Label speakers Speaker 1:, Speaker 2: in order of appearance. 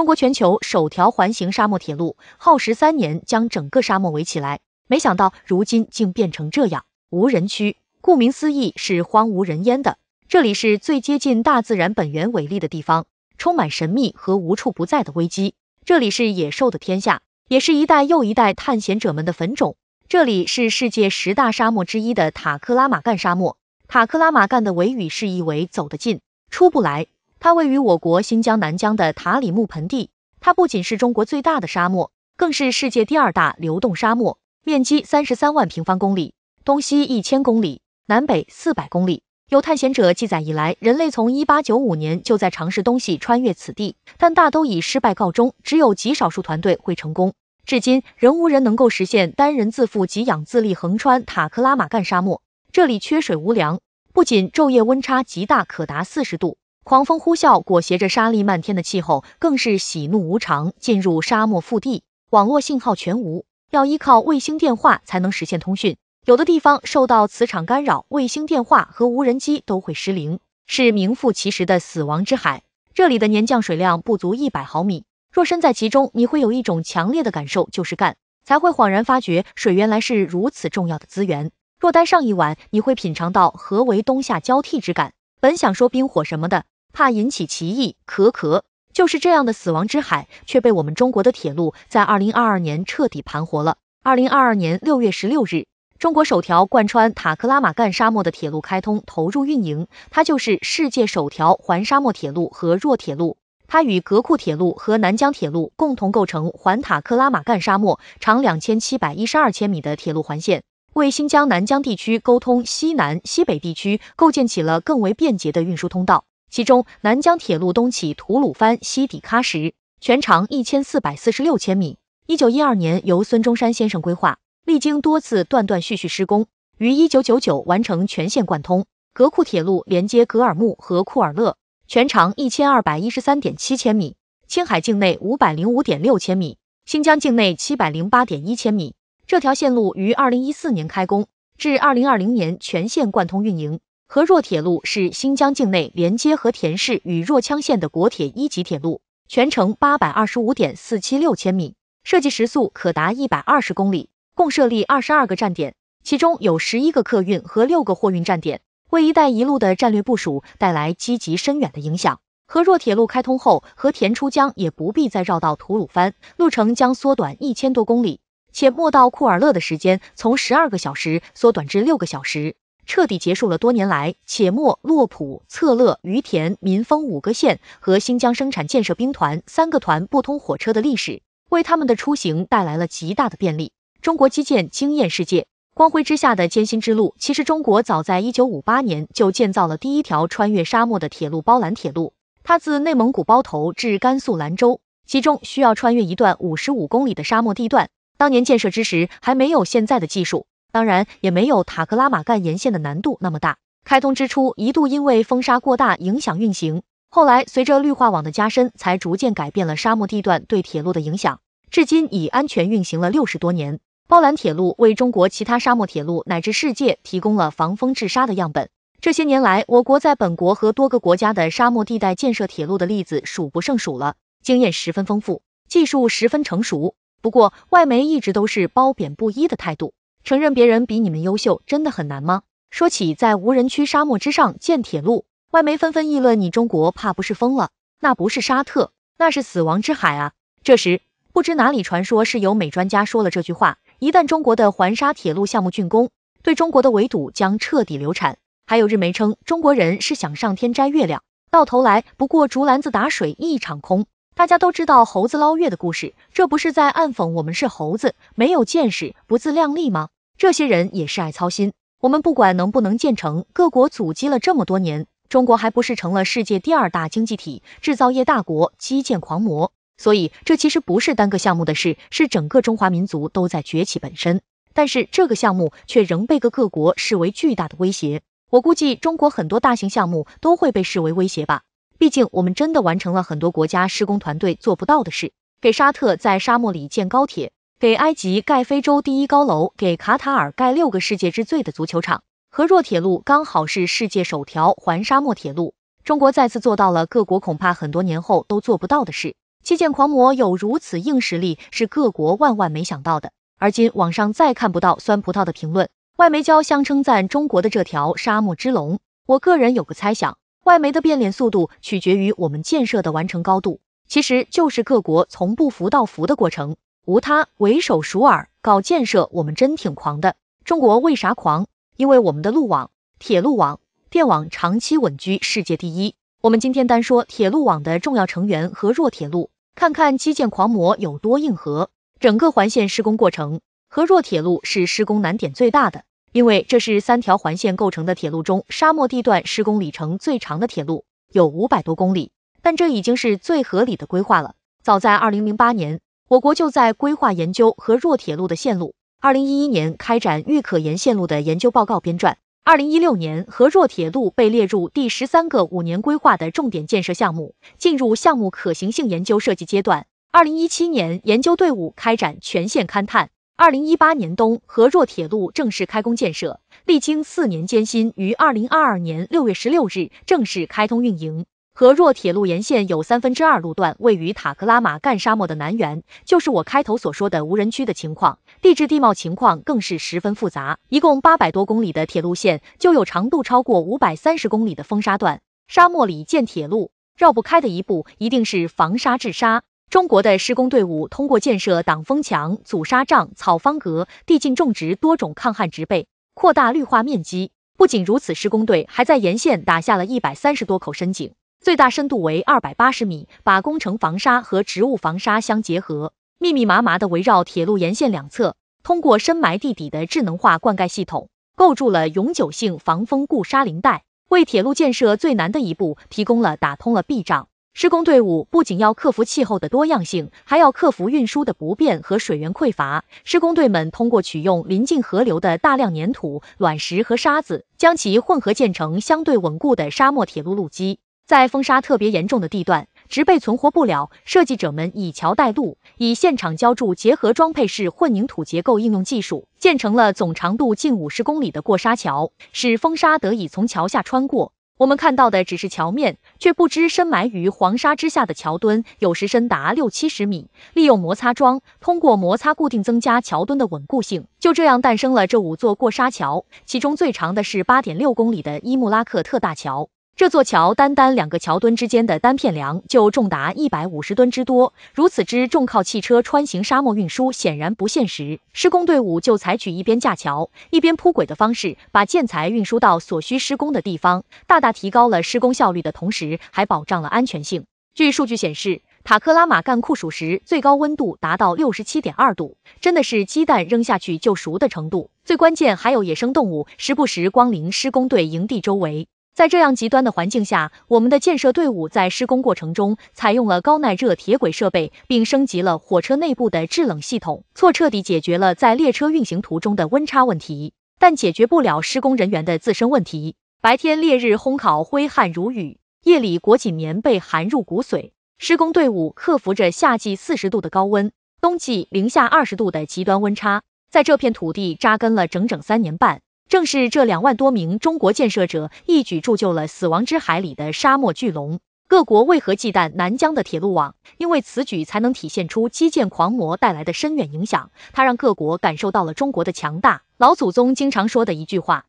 Speaker 1: 中国全球首条环形沙漠铁路耗时三年将整个沙漠围起来，没想到如今竟变成这样。无人区，顾名思义是荒无人烟的，这里是最接近大自然本源伟力的地方，充满神秘和无处不在的危机。这里是野兽的天下，也是一代又一代探险者们的坟冢。这里是世界十大沙漠之一的塔克拉玛干沙漠。塔克拉玛干的维语是意为“走得近，出不来”。它位于我国新疆南疆的塔里木盆地，它不仅是中国最大的沙漠，更是世界第二大流动沙漠，面积三十三万平方公里，东西一千公里，南北四百公里。有探险者记载以来，人类从一八九五年就在尝试东西穿越此地，但大都以失败告终，只有极少数团队会成功。至今仍无人能够实现单人自负给养自立横穿塔克拉玛干沙漠。这里缺水无粮，不仅昼夜温差极大，可达四十度。狂风呼啸，裹挟着沙粒漫天的气候更是喜怒无常。进入沙漠腹地，网络信号全无，要依靠卫星电话才能实现通讯。有的地方受到磁场干扰，卫星电话和无人机都会失灵，是名副其实的死亡之海。这里的年降水量不足一百毫米。若身在其中，你会有一种强烈的感受，就是干，才会恍然发觉水原来是如此重要的资源。若待上一晚，你会品尝到何为冬夏交替之感。本想说冰火什么的。怕引起歧义，咳咳，就是这样的死亡之海，却被我们中国的铁路在二零二二年彻底盘活了。二零二二年六月十六日，中国首条贯穿塔克拉玛干沙漠的铁路开通投入运营，它就是世界首条环沙漠铁路和弱铁路。它与格库铁路和南疆铁路共同构成环塔克拉玛干沙漠长两千七百一十二千米的铁路环线，为新疆南疆地区沟通西南、西北地区，构建起了更为便捷的运输通道。其中，南疆铁路东起吐鲁番，西抵喀什，全长一千四百四十六千米。一九一二年由孙中山先生规划，历经多次断断续续施工，于一九九九完成全线贯通。格库铁路连接格尔木和库尔勒，全长一千二百一十三点七千米，青海境内五百零五点六千米，新疆境内七百零八点一千米。这条线路于二零一四年开工，至二零二零年全线贯通运营。和若铁路是新疆境内连接和田市与若羌县的国铁一级铁路，全程八百二十五点四七六千米，设计时速可达一百二十公里，共设立二十二个站点，其中有十一个客运和六个货运站点，为“一带一路”的战略部署带来积极深远的影响。和若铁路开通后，和田出疆也不必再绕道吐鲁番，路程将缩短一千多公里，且莫到库尔勒的时间从十二个小时缩短至六个小时。彻底结束了多年来且末、洛浦、策勒、于田、民丰五个县和新疆生产建设兵团三个团不通火车的历史，为他们的出行带来了极大的便利。中国基建惊艳世界，光辉之下的艰辛之路。其实，中国早在一九五八年就建造了第一条穿越沙漠的铁路——包兰铁路，它自内蒙古包头至甘肃兰州，其中需要穿越一段五十五公里的沙漠地段。当年建设之时，还没有现在的技术。当然也没有塔克拉玛干沿线的难度那么大。开通之初一度因为风沙过大影响运行，后来随着绿化网的加深，才逐渐改变了沙漠地段对铁路的影响。至今已安全运行了六十多年。包兰铁路为中国其他沙漠铁路乃至世界提供了防风治沙的样本。这些年来，我国在本国和多个国家的沙漠地带建设铁路的例子数不胜数了，经验十分丰富，技术十分成熟。不过，外媒一直都是褒贬不一的态度。承认别人比你们优秀真的很难吗？说起在无人区沙漠之上建铁路，外媒纷纷议论：“你中国怕不是疯了？那不是沙特，那是死亡之海啊！”这时，不知哪里传说是由美专家说了这句话：“一旦中国的环沙铁路项目竣工，对中国的围堵将彻底流产。”还有日媒称：“中国人是想上天摘月亮，到头来不过竹篮子打水一场空。”大家都知道猴子捞月的故事，这不是在暗讽我们是猴子，没有见识，不自量力吗？这些人也是爱操心。我们不管能不能建成，各国阻击了这么多年，中国还不是成了世界第二大经济体、制造业大国、基建狂魔？所以这其实不是单个项目的事，是整个中华民族都在崛起本身。但是这个项目却仍被各各国视为巨大的威胁。我估计中国很多大型项目都会被视为威胁吧，毕竟我们真的完成了很多国家施工团队做不到的事，给沙特在沙漠里建高铁。给埃及盖非洲第一高楼，给卡塔尔盖六个世界之最的足球场，和若铁路刚好是世界首条环沙漠铁路。中国再次做到了各国恐怕很多年后都做不到的事。基建狂魔有如此硬实力，是各国万万没想到的。而今网上再看不到酸葡萄的评论，外媒交相称赞中国的这条沙漠之龙。我个人有个猜想，外媒的变脸速度取决于我们建设的完成高度，其实就是各国从不服到服的过程。无他，唯手熟尔。搞建设，我们真挺狂的。中国为啥狂？因为我们的路网、铁路网、电网长期稳居世界第一。我们今天单说铁路网的重要成员和弱铁路，看看基建狂魔有多硬核。整个环线施工过程，和弱铁路是施工难点最大的，因为这是三条环线构成的铁路中，沙漠地段施工里程最长的铁路，有五百多公里。但这已经是最合理的规划了。早在二零零八年。我国就在规划研究和若铁路的线路。二零一一年开展预可研线路的研究报告编撰。二零一六年，和若铁路被列入第十三个五年规划的重点建设项目，进入项目可行性研究设计阶段。二零一七年，研究队伍开展全线勘探。二零一八年冬，和若铁路正式开工建设。历经四年艰辛，于二零二二年六月十六日正式开通运营。河若铁路沿线有三分之二路段位于塔克拉玛干沙漠的南缘，就是我开头所说的无人区的情况。地质地貌情况更是十分复杂，一共八百多公里的铁路线就有长度超过五百三十公里的风沙段。沙漠里建铁路，绕不开的一步一定是防沙治沙。中国的施工队伍通过建设挡风墙、阻沙障、草方格，地进种植多种抗旱植被，扩大绿化面积。不仅如此，施工队还在沿线打下了一百三十多口深井。最大深度为二百八十米，把工程防沙和植物防沙相结合，密密麻麻地围绕铁路沿线两侧，通过深埋地底的智能化灌溉系统，构筑了永久性防风固沙林带，为铁路建设最难的一步提供了打通了壁障。施工队伍不仅要克服气候的多样性，还要克服运输的不便和水源匮乏。施工队们通过取用临近河流的大量粘土、卵石和沙子，将其混合建成相对稳固的沙漠铁路路基。在风沙特别严重的地段，植被存活不了。设计者们以桥代路，以现场浇筑结合装配式混凝土结构应用技术，建成了总长度近五十公里的过沙桥，使风沙得以从桥下穿过。我们看到的只是桥面，却不知深埋于黄沙之下的桥墩，有时深达六七十米。利用摩擦桩，通过摩擦固定，增加桥墩的稳固性。就这样诞生了这五座过沙桥，其中最长的是八点六公里的伊木拉克特大桥。这座桥单单两个桥墩之间的单片梁就重达一百五十吨之多，如此之重靠汽车穿行沙漠运输显然不现实。施工队伍就采取一边架桥，一边铺轨的方式，把建材运输到所需施工的地方，大大提高了施工效率的同时，还保障了安全性。据数据显示，塔克拉玛干酷暑时最高温度达到六十七点二度，真的是鸡蛋扔下去就熟的程度。最关键还有野生动物时不时光临施工队营地周围。在这样极端的环境下，我们的建设队伍在施工过程中采用了高耐热铁轨设备，并升级了火车内部的制冷系统，错彻底解决了在列车运行途中的温差问题。但解决不了施工人员的自身问题。白天烈日烘烤，挥汗如雨；夜里裹紧棉被，寒入骨髓。施工队伍克服着夏季四十度的高温，冬季零下二十度的极端温差，在这片土地扎根了整整三年半。正是这两万多名中国建设者一举铸就了死亡之海里的沙漠巨龙。各国为何忌惮南疆的铁路网？因为此举才能体现出基建狂魔带来的深远影响，它让各国感受到了中国的强大。老祖宗经常说的一句话。